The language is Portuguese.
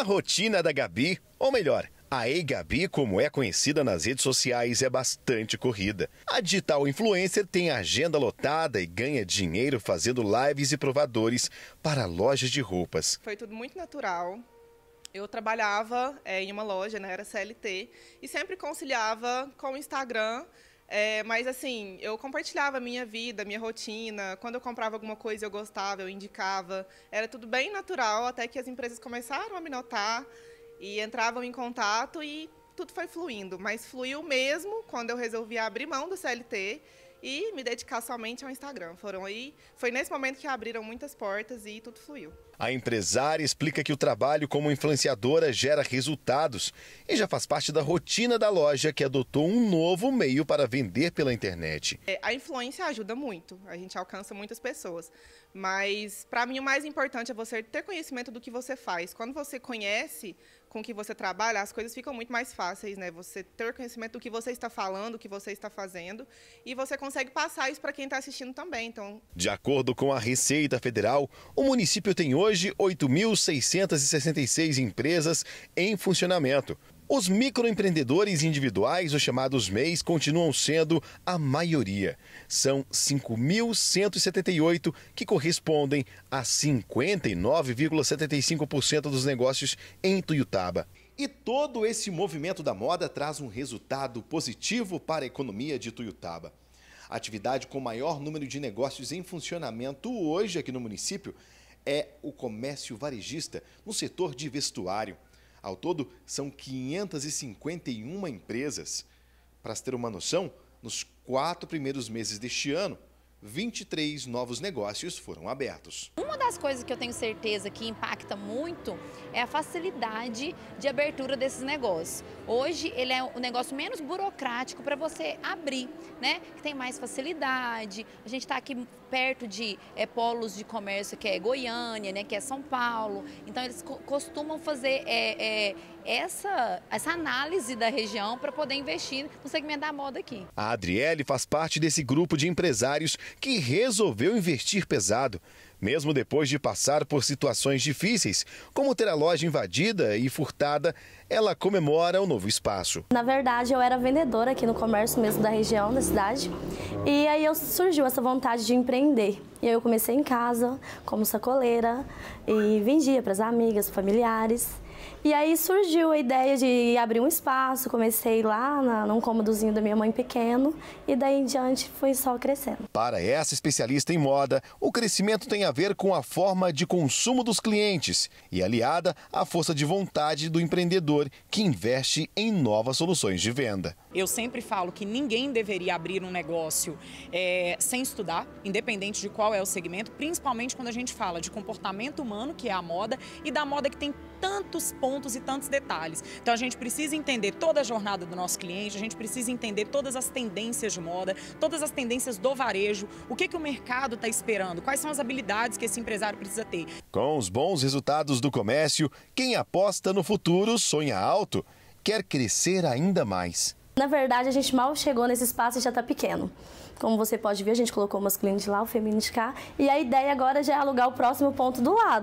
A rotina da Gabi, ou melhor, a Ei Gabi, como é conhecida nas redes sociais, é bastante corrida. A digital influencer tem agenda lotada e ganha dinheiro fazendo lives e provadores para lojas de roupas. Foi tudo muito natural. Eu trabalhava é, em uma loja, né, era CLT, e sempre conciliava com o Instagram é, mas assim, eu compartilhava a minha vida, a minha rotina. Quando eu comprava alguma coisa eu gostava, eu indicava. Era tudo bem natural, até que as empresas começaram a me notar e entravam em contato e tudo foi fluindo. Mas fluiu mesmo quando eu resolvi abrir mão do CLT e me dedicar somente ao Instagram. Foram aí, foi nesse momento que abriram muitas portas e tudo fluiu. A empresária explica que o trabalho como influenciadora gera resultados e já faz parte da rotina da loja que adotou um novo meio para vender pela internet. É, a influência ajuda muito, a gente alcança muitas pessoas, mas para mim o mais importante é você ter conhecimento do que você faz. Quando você conhece, com que você trabalha, as coisas ficam muito mais fáceis, né? Você ter conhecimento do que você está falando, o que você está fazendo, e você consegue passar isso para quem está assistindo também. Então. De acordo com a Receita Federal, o município tem hoje 8.666 empresas em funcionamento. Os microempreendedores individuais, os chamados MEIs, continuam sendo a maioria. São 5.178 que correspondem a 59,75% dos negócios em Tuiutaba. E todo esse movimento da moda traz um resultado positivo para a economia de Tuiutaba. A atividade com maior número de negócios em funcionamento hoje aqui no município é o comércio varejista no setor de vestuário. Ao todo, são 551 empresas. Para se ter uma noção, nos quatro primeiros meses deste ano, 23 novos negócios foram abertos. Uma das coisas que eu tenho certeza que impacta muito é a facilidade de abertura desses negócios. Hoje ele é o negócio menos burocrático para você abrir, né? Tem mais facilidade. A gente está aqui perto de é, polos de comércio que é Goiânia, né? Que é São Paulo. Então eles co costumam fazer é, é, essa essa análise da região para poder investir no segmento da moda aqui. A Adriele faz parte desse grupo de empresários que resolveu investir pesado, mesmo depois de passar por situações difíceis, como ter a loja invadida e furtada, ela comemora o novo espaço. Na verdade, eu era vendedora aqui no comércio mesmo da região, da cidade, e aí surgiu essa vontade de empreender. E aí eu comecei em casa, como sacoleira, e vendia para as amigas, familiares. E aí surgiu a ideia de abrir um espaço, comecei lá na, num cômodozinho da minha mãe pequeno e daí em diante foi só crescendo. Para essa especialista em moda, o crescimento tem a ver com a forma de consumo dos clientes e aliada à força de vontade do empreendedor que investe em novas soluções de venda. Eu sempre falo que ninguém deveria abrir um negócio é, sem estudar, independente de qual é o segmento, principalmente quando a gente fala de comportamento humano, que é a moda, e da moda que tem tantos pontos e tantos detalhes. Então a gente precisa entender toda a jornada do nosso cliente, a gente precisa entender todas as tendências de moda, todas as tendências do varejo, o que, que o mercado está esperando, quais são as habilidades que esse empresário precisa ter. Com os bons resultados do comércio, quem aposta no futuro sonha alto, quer crescer ainda mais. Na verdade, a gente mal chegou nesse espaço e já está pequeno. Como você pode ver, a gente colocou o clientes lá, o feminino de cá, e a ideia agora já é alugar o próximo ponto do lado.